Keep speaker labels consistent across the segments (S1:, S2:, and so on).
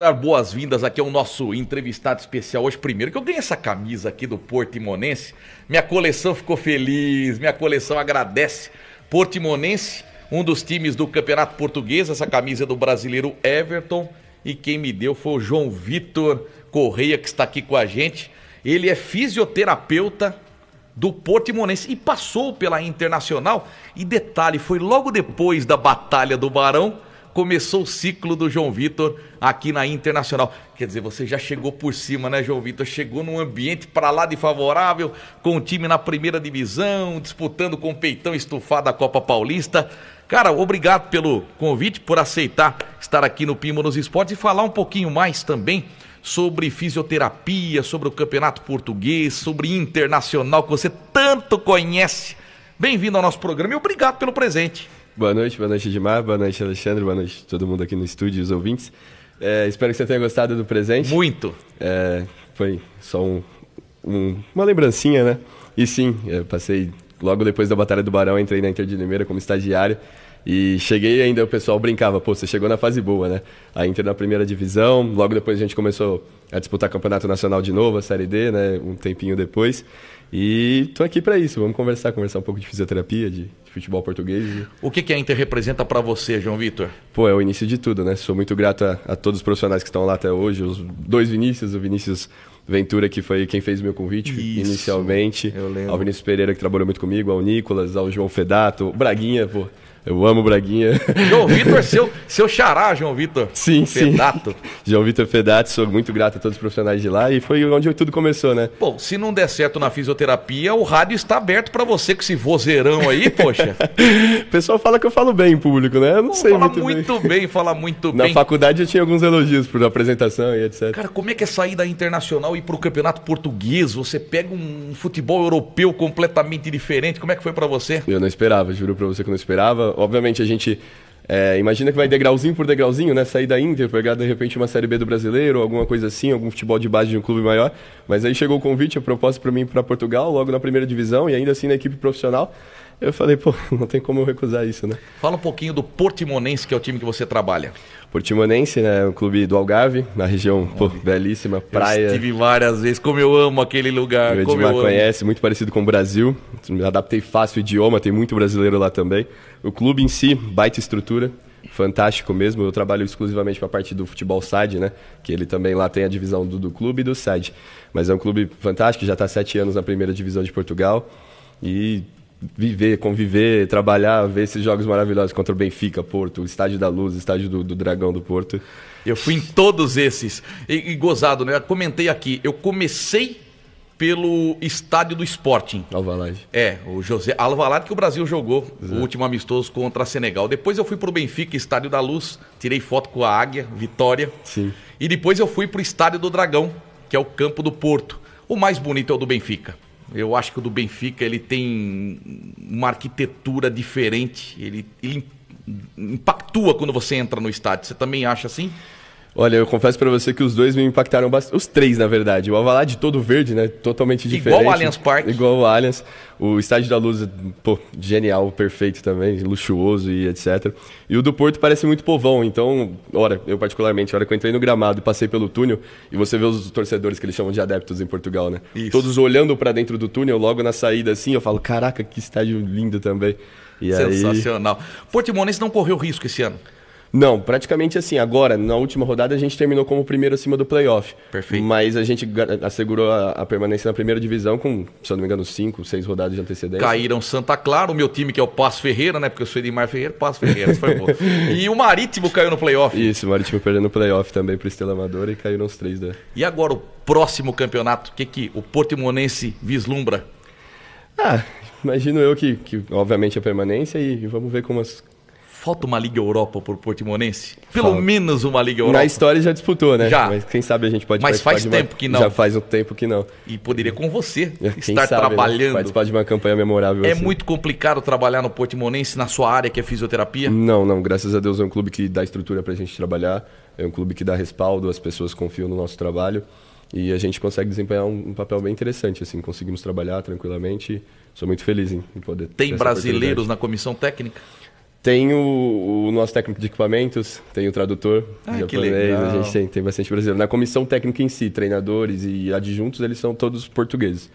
S1: Dar boas-vindas aqui ao nosso entrevistado especial hoje. Primeiro, que eu ganhei essa camisa aqui do Portimonense. Minha coleção ficou feliz, minha coleção agradece. Portimonense, um dos times do Campeonato Português. Essa camisa é do brasileiro Everton. E quem me deu foi o João Vitor Correia, que está aqui com a gente. Ele é fisioterapeuta do Portimonense e passou pela Internacional. E detalhe, foi logo depois da Batalha do Barão começou o ciclo do João Vitor aqui na Internacional. Quer dizer, você já chegou por cima, né, João Vitor? Chegou num ambiente para lá de favorável, com o time na primeira divisão, disputando com o peitão estufado a Copa Paulista. Cara, obrigado pelo convite, por aceitar estar aqui no Pimo nos Esportes e falar um pouquinho mais também sobre fisioterapia, sobre o Campeonato Português, sobre Internacional, que você tanto conhece. Bem-vindo ao nosso programa e obrigado pelo presente.
S2: Boa noite, boa noite, Edmar, boa noite, Alexandre, boa noite todo mundo aqui no estúdio, os ouvintes. É, espero que você tenha gostado do presente. Muito! É, foi só um, um, uma lembrancinha, né? E sim, é, passei logo depois da Batalha do Barão, entrei na Inter de Limeira como estagiário. E cheguei ainda, o pessoal brincava, pô, você chegou na fase boa, né? A Inter na primeira divisão, logo depois a gente começou a disputar Campeonato Nacional de novo, a Série D, né? Um tempinho depois. E tô aqui para isso. Vamos conversar, conversar um pouco de fisioterapia, de, de futebol português. E... O
S1: que, que a Inter representa para você, João Vitor?
S2: Pô, é o início de tudo, né? Sou muito grato a, a, todos os profissionais que estão lá até hoje. Os dois Vinícius, o Vinícius Ventura, que foi quem fez o meu convite isso, inicialmente. Eu lembro. Ao Vinícius Pereira, que trabalhou muito comigo, ao Nicolas, ao João Fedato, o Braguinha, pô. Eu amo o Braguinha. João Vitor, seu, seu xará, João Vitor. Sim, Fedato. sim. João Vitor Fedato, sou muito grato a todos os profissionais de lá e foi onde tudo começou, né? Bom, se não der certo na
S1: fisioterapia, o rádio está aberto para você com esse vozeirão aí, poxa.
S2: o pessoal fala que eu falo bem em público, né? Eu não Pô, sei fala muito,
S1: muito bem. bem. Fala muito bem. Na
S2: faculdade eu tinha alguns elogios por apresentação e etc.
S1: Cara, como é que é sair da internacional e ir para o campeonato português? Você pega um
S2: futebol europeu completamente diferente. Como é que foi para você? Eu não esperava, juro para você que eu não esperava obviamente a gente é, imagina que vai degrauzinho por degrauzinho, né? Sair da Inter, pegar de repente uma Série B do Brasileiro, alguma coisa assim, algum futebol de base de um clube maior. Mas aí chegou o convite, a proposta para mim para Portugal, logo na primeira divisão e ainda assim na equipe profissional. Eu falei, pô, não tem como eu recusar isso, né? Fala um pouquinho do Portimonense, que é o time que você trabalha. Portimonense, né? É um clube do Algarve, na região pô, belíssima, praia. Eu estive
S1: várias vezes, como eu amo aquele lugar. O Edmar conhece,
S2: muito parecido com o Brasil. Me adaptei fácil o idioma, tem muito brasileiro lá também. O clube em si, baita estrutura, fantástico mesmo. Eu trabalho exclusivamente para a parte do futebol side, né? Que ele também lá tem a divisão do, do clube e do side. Mas é um clube fantástico, já está sete anos na primeira divisão de Portugal. E viver, conviver, trabalhar, ver esses jogos maravilhosos contra o Benfica, Porto, Estádio da Luz, Estádio do, do Dragão do Porto. Eu fui em todos
S1: esses. E, e gozado, né? Eu comentei aqui, eu comecei pelo estádio do Sporting. Alvalade. É, o José Alvalade que o Brasil jogou Exato. o último amistoso contra a Senegal. Depois eu fui pro Benfica, Estádio da Luz, tirei foto com a Águia, Vitória. Sim. E depois eu fui pro Estádio do Dragão, que é o campo do Porto. O mais bonito é o do Benfica. Eu acho que o do Benfica ele tem uma arquitetura diferente. Ele,
S2: ele impactua quando você entra no estádio. Você também acha assim? Olha, eu confesso para você que os dois me impactaram bastante. Os três, na verdade. O de todo verde, né? Totalmente diferente. Igual o Allianz Parque. Igual o Allianz. O Estádio da Luz, pô, genial, perfeito também, luxuoso e etc. E o do Porto parece muito povão. Então, ora, eu particularmente, a hora que eu entrei no gramado e passei pelo túnel, e você vê os torcedores que eles chamam de adeptos em Portugal, né? Isso. Todos olhando para dentro do túnel, logo na saída assim, eu falo, caraca, que estádio lindo também. E Sensacional. Aí... Portimonense não correu risco esse ano. Não, praticamente assim. Agora, na última rodada, a gente terminou como primeiro acima do playoff. Perfeito. Mas a gente assegurou a, a, permanência na primeira divisão com, se eu não me engano, cinco, seis rodadas de antecedência.
S1: Caíram Santa Clara, o meu time que é o Passo Ferreira, né? Porque eu sou Edmar Ferreira, Passo Ferreira, foi bom.
S2: E o Marítimo caiu no playoff. Isso, o Marítimo perdeu no playoff também pro Estela Amadora e caíram os três da. Né.
S1: E agora o próximo campeonato? O que, que o Portimonense vislumbra?
S2: Ah, imagino eu que, que obviamente, a permanência e vamos ver como as Falta uma Liga Europa pro Portimonense? Pelo Falta.
S1: menos uma Liga Europa. Na
S2: história já disputou, né? Já. Mas quem sabe a gente pode Mas faz tempo que não. Já faz um tempo que não. E poderia com você quem estar sabe, né? trabalhando. Né? Participar de uma campanha memorável. É assim. muito
S1: complicado trabalhar no Portimonense na sua área que é fisioterapia?
S2: Não, não. Graças a Deus é um clube que dá estrutura pra gente trabalhar. É um clube que dá respaldo, as pessoas confiam no nosso trabalho. E a gente consegue desempenhar um, um papel bem interessante, assim, conseguimos trabalhar tranquilamente. Sou muito feliz em poder. Tem brasileiros na comissão técnica? Tem o, o, nosso técnico de equipamentos, tem o tradutor ah, japonês, a gente tem, tem bastante brasileiro. Na comissão técnica em si, treinadores e adjuntos, eles são todos portugueses.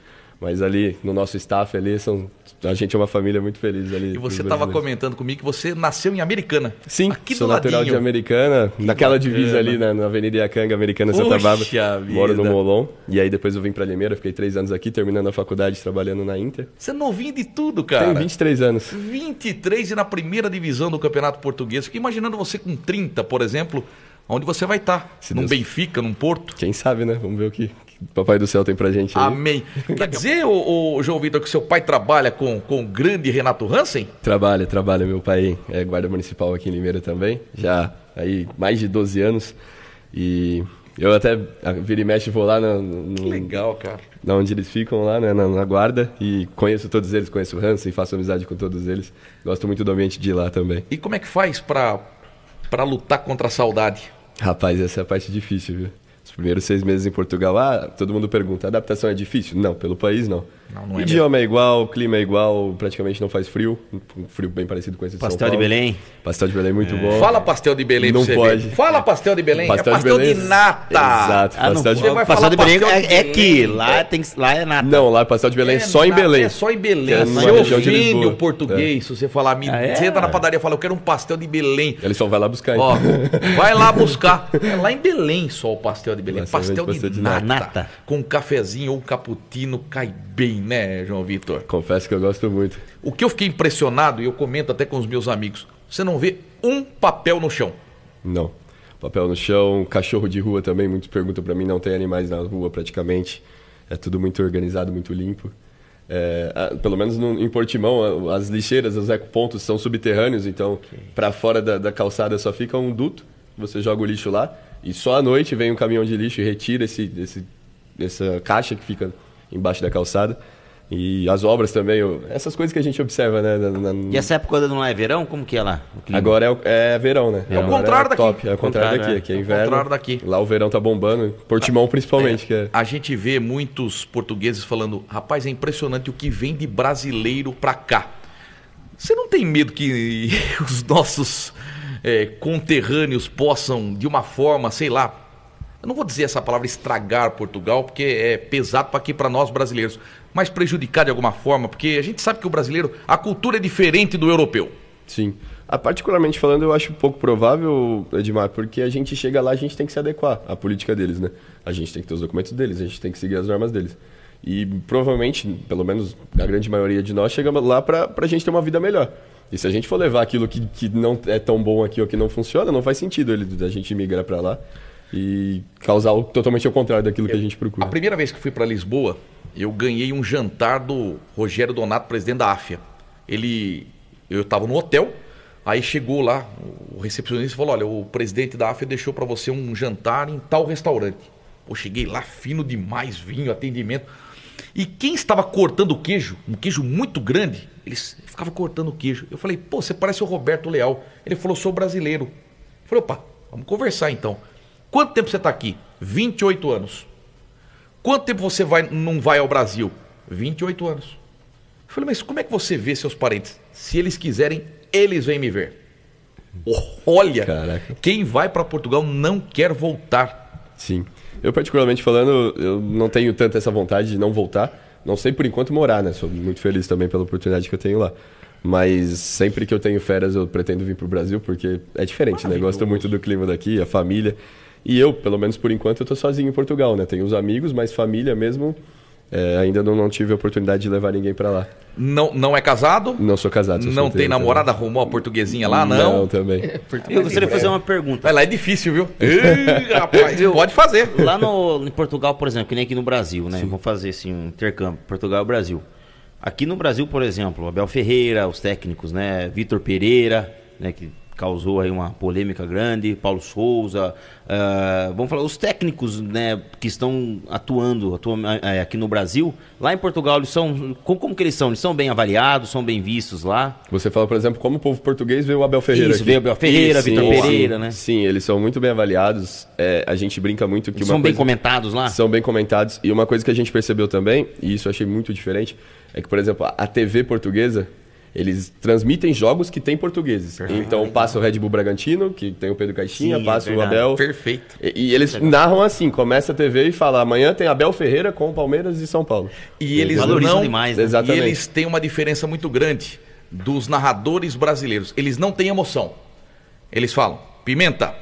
S2: Mas ali, no nosso staff ali, são, a gente é uma família muito feliz ali. E você estava
S1: comentando comigo que você nasceu em Americana. Sim, aqui sou do natural ladinho. de
S2: Americana, que naquela bacana. divisa ali, na Avenida Iacanga, Americana, Santa Bárbara. Moro no Molon. E aí depois eu vim para Limeira, fiquei três anos aqui, terminando a faculdade, trabalhando na Inter.
S1: Você é novinho de tudo, cara. Tenho 23 anos. 23 e na primeira divisão do Campeonato Português. Fiquei imaginando você com 30, por exemplo, onde você vai estar. Tá? Num Deus...
S2: Benfica, num Porto. Quem sabe, né? Vamos ver o que, Papai do Céu tem pra gente aí.
S1: Amém. Quer dizer, o, o João Vitor, que seu pai trabalha com, com o grande Renato Hansen?
S2: Trabalha, trabalha. Meu pai é guarda municipal aqui em Limeira também, já aí mais de 12 anos. E eu até vira e mexe vou lá no, no legal, cara. Na onde eles ficam lá, né, na, na, guarda. E conheço todos eles, conheço o Hansen, faço amizade com todos eles. Gosto muito do ambiente de lá também. E como é que faz pra, pra lutar contra a saudade? Rapaz, essa é a parte difícil, viu? primeiros seis meses em Portugal, ah, todo mundo pergunta, adaptação é difícil? Não, pelo país não. Não, não é Idioma mesmo. é igual, clima é igual, praticamente não faz frio. Um frio bem parecido com esse Pastel de, de Belém. Pastel de Belém, muito é. bom. Fala pastel de Belém não pra você pode. Ver.
S1: Fala pastel de Belém. Pastel, é pastel de, Belém. de nata. Exato. Ah, pastel, de... Pastel, de Belém ah, é, é, é. que lá,
S2: tem, lá é nata. Não, lá é pastel de Belém é só em Belém. É só em Belém. É Seu filho português, se você falar,
S1: me... Ah, é? você entra na padaria e fala, eu quero um pastel de Belém. Ele só vai lá buscar. Ó, então. vai lá buscar. É lá em Belém só o pastel de Belém. Pastel de nata. Com cafezinho ou um cappuccino cai bem né, João Vitor? Confesso que eu gosto muito. O que eu fiquei impressionado, e eu comento até com os meus amigos,
S2: você não vê um papel no chão. Não. Papel no chão, cachorro de rua também, muitos perguntam para mim, não tem animais na rua praticamente. É tudo muito organizado, muito limpo. É, pelo menos no, em Portimão, as lixeiras, os ecopontos são subterrâneos, então okay. para fora da, da, calçada só fica um duto, você joga o lixo lá e só à noite vem um caminhão de lixo e retira esse, esse, essa caixa que fica embaixo da calçada. E as obras também, essas coisas que a gente observa, né? Na, na... E essa época não é verão? Como que é lá? Agora é, é verão, né? É o contrário é top, daqui. É o contrário, daqui, é. aqui é inverno. contrário daqui. Lá o verão tá bombando, Portimão ah, principalmente. Que é-, é. A gente vê muitos portugueses falando, rapaz, é
S1: impressionante o que vem de brasileiro pra cá. Você não tem medo que os nossos é, conterrâneos possam, de uma forma, sei lá, eu não vou dizer essa palavra estragar Portugal, porque é pesado para aqui para nós brasileiros, mas prejudicar de alguma forma, porque a gente sabe que o brasileiro, a cultura é diferente do europeu.
S2: Sim. Ah, particularmente falando, eu acho pouco provável, Edmar, porque a gente chega lá, a gente tem que se adequar à política deles, né? A gente tem que ter os documentos deles, a gente tem que seguir as normas deles. E provavelmente, pelo menos a grande maioria de nós, chegamos lá para a gente ter uma vida melhor. E se a gente for levar aquilo que, que não é tão bom aqui ou que não funciona, não faz sentido ele, a gente migrar para lá e causar algo totalmente ao contrário daquilo que a gente procura. A primeira vez que fui para Lisboa, eu ganhei um jantar
S1: do Rogério Donato, presidente da AFIA. Ele, eu estava no hotel, aí chegou lá o recepcionista falou: "Olha, o presidente da AFIA deixou para você um jantar em tal restaurante". Pô, cheguei lá fino demais, vinho, atendimento. E quem estava cortando o queijo, um queijo muito grande, ele ficava cortando o queijo. Eu falei, pô, você parece o Roberto Leal. Ele falou, sou brasileiro. Eu falei, opa, vamos conversar então. Quanto tempo você está aqui? 28 anos. Quanto tempo você vai, não vai ao Brasil? 28 anos. Eu falei, mas como é que você vê seus parentes? Se eles quiserem, eles vêm me ver.
S2: Oh, olha, Caraca. quem vai para Portugal não quer voltar. Sim. Eu, particularmente falando, eu não tenho tanta essa vontade de não voltar. Não sei por enquanto morar, né? Sou muito feliz também pela oportunidade que eu tenho lá. Mas sempre que eu tenho férias, eu pretendo vir para o Brasil, porque é diferente, né? Gosto muito do clima daqui, a família. E eu, pelo menos por enquanto, eu tô sozinho em Portugal, né? Tenho uns amigos, mas família mesmo. É, ainda não, não, tive a oportunidade de levar ninguém para lá.
S1: Não, não é casado?
S2: Não sou casado. Sou não tem namorada,
S1: também. arrumou a portuguesinha lá, não? Não, também. É, eu gostaria de fazer uma pergunta. Vai lá, é difícil, viu? Ih, rapaz, pode fazer. Lá no, em Portugal, por exemplo, que nem aqui no Brasil, né? Vamos fazer assim, um intercâmbio, Portugal e Brasil. Aqui no Brasil, por exemplo, Abel Ferreira, os técnicos, né? Vitor Pereira, né? Que causou aí uma polêmica grande, Paulo Souza, uh, vamos falar, os
S2: técnicos né, que estão atuando, eh, eh, aqui no Brasil, lá em Portugal, eles são, como, como que eles são? Eles são bem avaliados, são bem vistos lá? Você fala, por exemplo, como o povo português vê o Abel Ferreira Isso, aqui. vê o Abel Ferreira, Isso, Vitor sim, Pereira, né? Sim, eles são muito bem avaliados, é, a gente brinca muito que... Eles são coisa, bem comentados lá? São bem comentados, e uma coisa que a gente percebeu também, e isso eu achei muito diferente, é que, por exemplo, a TV portuguesa, eles transmitem jogos que tem portugueses. Perfeito. Então passa o Red Bull Bragantino, que tem o Pedro Caixinha, Sim, é passa é o Abel. Perfeito. E, e eles Legal. narram assim, começa a TV e fala: amanhã tem Abel Ferreira com o Palmeiras e São Paulo. E eles, valorizam não, demais,
S1: né? Exatamente. E eles têm uma diferença muito grande dos narradores brasileiros. Eles não têm emoção. Eles falam: Pimenta,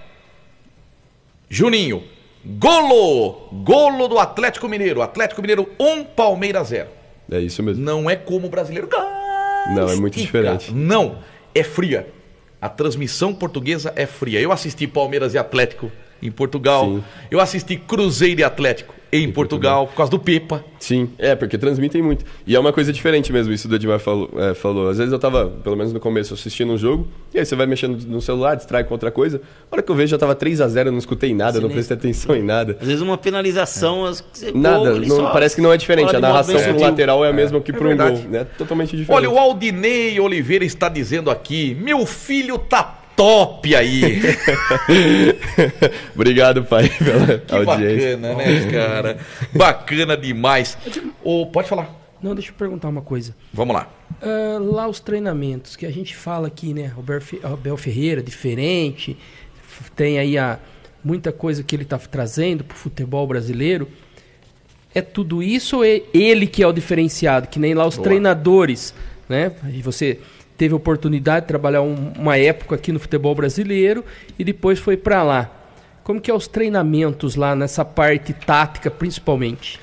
S1: Juninho, golo! Golo do Atlético Mineiro. Atlético Mineiro 1, um, Palmeiras 0. É isso mesmo. Não é como o brasileiro. Ganha! Não, é muito diferente. Não, é fria. A transmissão portuguesa é fria. Eu assisti Palmeiras e Atlético em Portugal. Sim. Eu
S2: assisti Cruzeiro e Atlético em, em Portugal, Portugal, por causa do Pepa. Sim, é, porque transmitem muito. E é uma coisa diferente mesmo, isso do Edmar falou. É, falou. Às vezes eu tava, pelo menos no começo, assistindo um jogo, e aí você vai mexendo no celular, distrai com outra coisa. A hora que eu vejo já tava 3 a 0 eu não escutei nada, não prestei atenção em nada. Às vezes uma penalização, é. você, nada, gol, não, parece que não é diferente. A narração pro lateral é a é. mesma é. que pro é um gol, né? Totalmente diferente. Olha, o
S1: Aldinei Oliveira está dizendo aqui: meu filho tá top aí.
S2: Obrigado, pai, pela
S1: que audiência. Bacana, né, cara? Bacana demais. Oh, pode falar. Não, deixa eu perguntar uma coisa. Vamos lá. Uh, lá os treinamentos que a gente fala aqui, né? Roberto Ferreira, diferente. Tem aí a, muita coisa que ele está trazendo para o futebol brasileiro. É tudo isso ou é ele que é o diferenciado? Que nem lá os Boa. treinadores, né? E você teve oportunidade de trabalhar um, uma época aqui no futebol brasileiro e depois foi para lá. Como que é os treinamentos lá nessa parte tática, principalmente?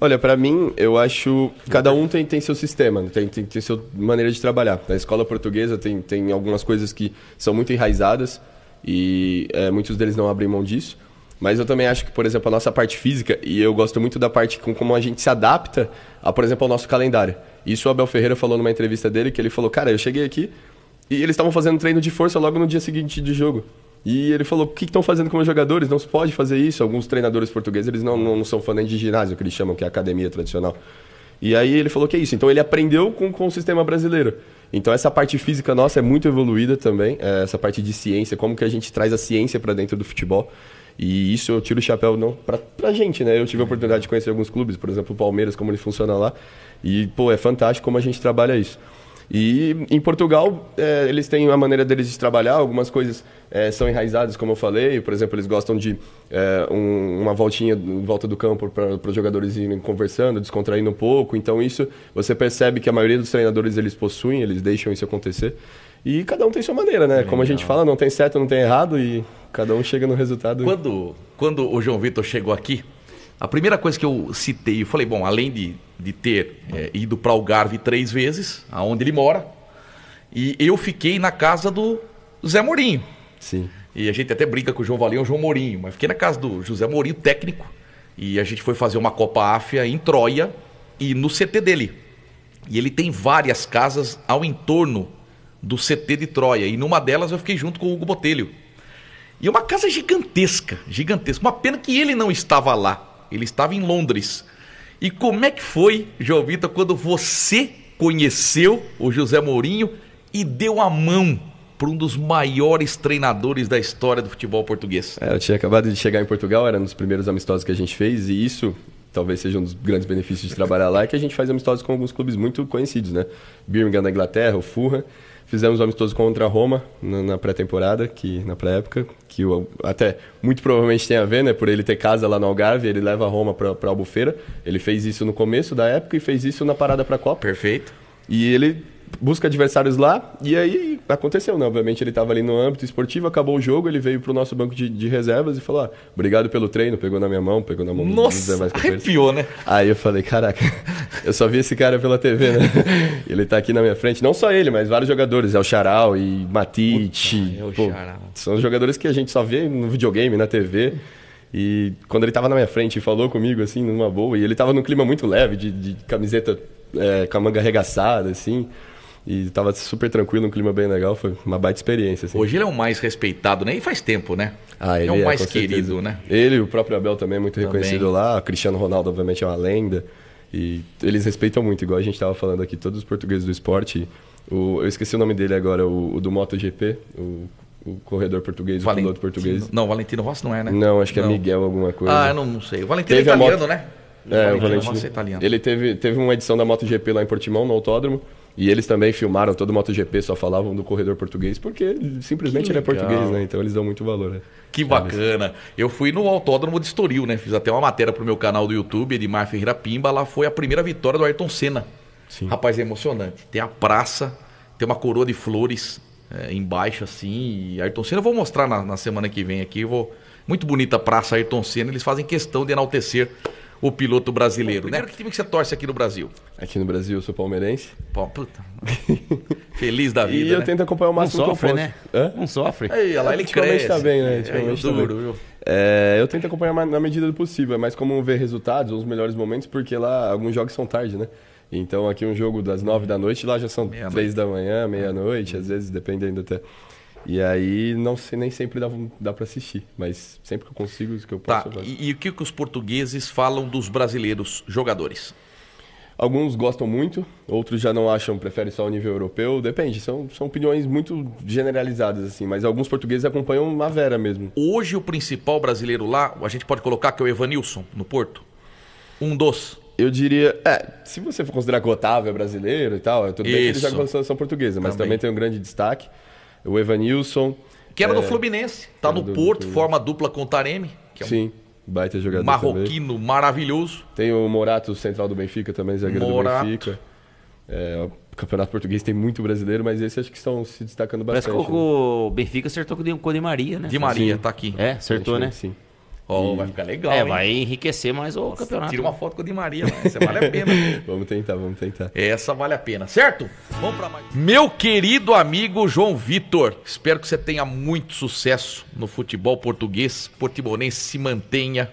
S2: Olha, para mim, eu acho cada um tem, tem seu sistema, né? tem, tem, tem sua maneira de trabalhar. Na escola portuguesa tem, tem algumas coisas que são muito enraizadas e é, muitos deles não abrem mão disso. Mas eu também acho que, por exemplo, a nossa parte física, e eu gosto muito da parte com como a gente se adapta, a, por exemplo, ao nosso calendário. Isso o Abel Ferreira falou numa entrevista dele, que ele falou, cara, eu cheguei aqui e eles estavam fazendo treino de força logo no dia seguinte de jogo. E ele falou, o que estão fazendo com os jogadores? Não se pode fazer isso. Alguns treinadores portugueses, eles não, não, não são fãs nem de ginásio, que eles chamam, que é academia tradicional. E aí ele falou que é isso. Então ele aprendeu com, com o sistema brasileiro. Então essa parte física nossa é muito evoluída também, eh, essa parte de ciência, como que a gente traz a ciência para dentro do futebol. E isso eu tiro o chapéu não pra, pra gente, né? Eu tive a oportunidade de conhecer alguns clubes, por exemplo, o Palmeiras, como ele funciona lá. E, pô, é fantástico como a gente trabalha isso. E em Portugal, é, eles têm uma maneira deles de trabalhar, algumas coisas é, são enraizadas, como eu falei. Por exemplo, eles gostam de é, um, uma voltinha em volta do campo para os jogadores irem conversando, descontraindo um pouco. Então, isso você percebe que a maioria dos treinadores eles possuem, eles deixam isso acontecer. E cada um tem sua maneira, né? Como a gente fala, não tem certo, não tem errado e Cada um chega no resultado. Quando, quando o João
S1: Vitor chegou aqui, a primeira coisa que eu citei, eu falei, bom, além de, de ter é, ido para Algarve três vezes, aonde ele mora, e eu fiquei na casa do Zé Mourinho. Sim. E a gente até brinca com o João Valinho o João Mourinho, mas fiquei na casa do José Mourinho, técnico, e a gente foi fazer uma Copa Áfia em Troia e no CT dele. E ele tem várias casas ao entorno do CT de Troia, e numa delas eu fiquei junto com o Hugo Botelho. E uma casa gigantesca, gigantesca. Uma pena que ele não estava lá, ele estava em Londres. E como é que foi, João Vitor, quando você conheceu o José Mourinho e deu a mão para um dos maiores treinadores da história do futebol português?
S2: É, eu tinha acabado de chegar em Portugal, era um dos primeiros amistosos que a gente fez e isso talvez seja um dos grandes benefícios de trabalhar lá, é que a gente faz amistosos com alguns clubes muito conhecidos, né? Birmingham na Inglaterra, o Fulham. Fizemos um amistoso contra a Roma na, na pré-temporada, que na pré-época, que eu, até muito provavelmente tem a ver, né? Por ele ter casa lá no Algarve, ele leva a Roma para Albufeira. Ele fez isso no começo da época e fez isso na parada para Copa. Perfeito. E ele busca adversários lá. E aí aconteceu, né? Obviamente ele estava ali no âmbito esportivo, acabou o jogo, ele veio pro nosso banco de, de reservas e falou: ah, obrigado pelo treino, pegou na minha mão, pegou na mão Nossa, do arrepiou, né? Aí eu falei: caraca, eu só vi esse cara pela TV, né? ele tá aqui na minha frente. Não só ele, mas vários jogadores, é o Charal e Matite. Puta, pô, são jogadores que a gente só vê no videogame, na TV. E quando ele tava na minha frente e falou comigo, assim, numa boa, e ele tava num clima muito leve, de, de camiseta é, com a manga arregaçada, assim. E tava super tranquilo, um clima bem legal, foi uma baita experiência. Assim.
S1: Hoje ele é o mais respeitado, né? E faz tempo, né?
S2: Ah, ele é o é, mais querido, né? Ele, o próprio Abel também é muito também. reconhecido lá. O Cristiano Ronaldo, obviamente, é uma lenda. E eles respeitam muito, igual a gente estava falando aqui, todos os portugueses do esporte. O, eu esqueci o nome dele agora, o, o do MotoGP, o, o corredor português, Valent... o piloto português. Não,
S1: Valentino Rossi não é, né? Não, acho que é não. é Miguel alguma coisa. Ah, eu não sei. O Valentino é Teve é italiano, moto... né?
S2: É, o Valentino, o Valentino. Rossi é italiano. Ele teve, teve uma edição da MotoGP lá em Portimão, no autódromo. E eles também filmaram todo o MotoGP, só falavam do corredor português, porque simplesmente ele é português, né? Então eles dão muito valor. Né?
S1: Que é, bacana.
S2: Eu fui no autódromo de
S1: Estoril, né? Fiz até uma matéria pro meu canal do YouTube, Edmar Ferreira Pimba. Lá foi a primeira vitória do Ayrton Senna. Sim. Rapaz, é emocionante. Tem a praça, tem uma coroa de flores é, embaixo, assim. E Ayrton Senna, eu vou mostrar na, na semana que vem aqui. Vou... Muito bonita a praça Ayrton Senna. Eles fazem questão de enaltecer o piloto brasileiro, Bom, né? primeiro, né? Que time que você torce aqui no Brasil?
S2: Aqui no Brasil, eu sou palmeirense. Pô, puta. Feliz da vida. E né? eu tento acompanhar o máximo não sofre, que eu posso. Né? Hã? Não sofre. Aí, lá ele tá cresce. tá bem, né? é, é tá duro, viu? É, eu tento acompanhar na medida do possível, é mas como ver resultados, os melhores momentos, porque lá alguns jogos são tarde, né? Então aqui um jogo das nove da noite, lá já são meia três da manhã, meia-noite, às hum. vezes, dependendo até. E aí não sei, nem sempre dá, dá para assistir, mas sempre que eu consigo, que eu tá, posso. Tá. E, e, o que, que os portugueses falam dos brasileiros jogadores? Alguns gostam muito, outros já não acham, preferem só o nível europeu, depende, são, são opiniões muito generalizadas, assim, mas alguns portugueses acompanham a Vera mesmo. Hoje o principal brasileiro lá, a gente pode colocar que é o Evanilson, no Porto? Um dos. Eu diria, é, se você for considerar que o Otávio é brasileiro e tal, é tudo Isso. bem que ele já são portuguesa, mas também. também tem um grande destaque o Evanilson. Que era é, do Fluminense, tá no Porto, forma
S1: dupla com o Taremi.
S2: Que é um Sim, baita jogador. Marroquino também. maravilhoso. Tem o Morato, central do Benfica também, zagueiro Morato. do Benfica. É, o campeonato português tem muito brasileiro, mas esses acho que estão se destacando bastante. Parece que o,
S1: né? o Benfica acertou com o Di Maria, né? Di Maria, sim. tá aqui.
S2: É, acertou, né? Sim. Oh, vai ficar
S1: legal. É, hein? vai enriquecer mais o campeonato. Tira uma foto com o Di Maria, Essa vale a pena.
S2: vamos tentar, vamos tentar.
S1: Essa vale a pena, certo? Vamos pra mais. Meu querido amigo João Vitor, espero que você tenha muito sucesso no futebol português. Portimonense se mantenha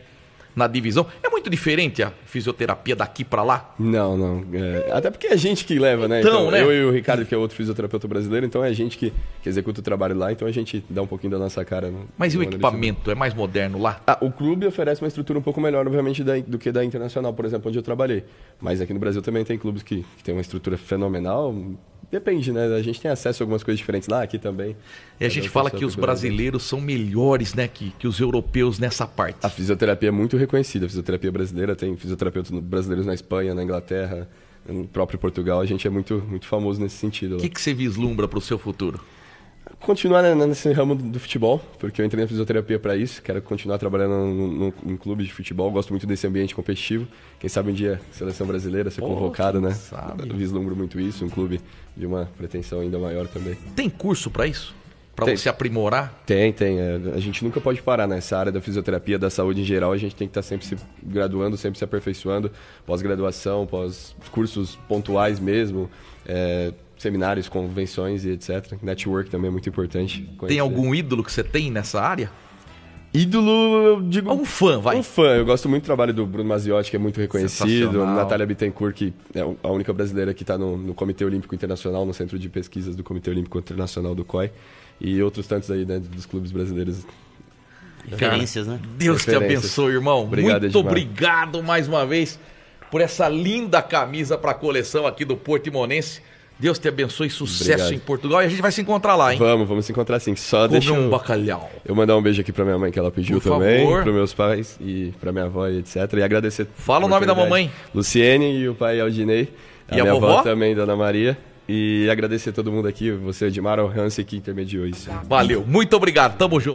S1: na divisão. É muito diferente a fisioterapia daqui para lá?
S2: Não, não. É, até porque é a gente que leva, né? Então, então né? Eu e o Ricardo, que é outro fisioterapeuta brasileiro, então é a gente que, que executa o trabalho lá, então a gente dá um pouquinho da nossa cara. No, Mas no e o né? equipamento? É mais moderno lá? Ah, o clube oferece uma estrutura um pouco melhor, obviamente, da, do que da internacional, por exemplo, onde eu trabalhei. Mas aqui no Brasil também tem clubes que, que têm uma estrutura fenomenal, Depende, né? A gente tem acesso a algumas coisas diferentes lá, aqui também. E a gente fala que os brasileiros são melhores, né, que, que os europeus nessa parte. A fisioterapia é muito reconhecida, a fisioterapia brasileira, tem fisioterapeutas brasileiros na Espanha, na Inglaterra, no próprio Portugal, a gente é muito, muito famoso nesse sentido. O que, que você vislumbra para o seu futuro? continuar né, nesse ramo do futebol, porque eu entrei na fisioterapia para isso, quero continuar trabalhando em clube de futebol, gosto muito desse ambiente competitivo. Quem sabe um dia seleção brasileira ser convocado, né? Sabe. Eu vislumbro muito isso, um clube de uma pretensão ainda maior também. Tem curso para isso? Para você aprimorar? Tem, tem. É, a gente nunca pode parar nessa área da fisioterapia, da saúde em geral. A gente tem que estar tá sempre se graduando, sempre se aperfeiçoando. Pós-graduação, pós-cursos pontuais mesmo. É, seminários, convenções e etc. Network também é muito importante. Conhecer. Tem algum
S1: ídolo que você tem nessa área?
S2: Ídolo, eu digo. Ah, um fã, vai. Um fã. Eu gosto muito do trabalho do Bruno Maziotti, que é muito reconhecido. Natália Bittencourt, que é a única brasileira que está no, no, Comitê Olímpico Internacional, no Centro de Pesquisas do Comitê Olímpico Internacional do COI. E outros tantos aí, né, dos clubes brasileiros. Referências, né? Deus te abençoe, irmão. Obrigado, muito Edmar.
S1: obrigado mais uma vez por essa linda camisa para a coleção aqui do Portimonense. Deus te abençoe, sucesso Obrigado. em Portugal. E a gente vai se encontrar lá, hein?
S2: Vamos, vamos se encontrar sim. Só Come deixa um bacalhau. Eu mandar um beijo aqui pra minha mãe que ela pediu Por também, favor. pros meus pais e pra minha avó e etc. E agradecer. Fala o nome da mamãe. Luciene e o pai Aldinei. A e minha a vovó? avó também, Dona Maria. E agradecer todo mundo aqui, você, Edmar, o Hans, que intermediou isso. Valeu, muito obrigado, tamo junto.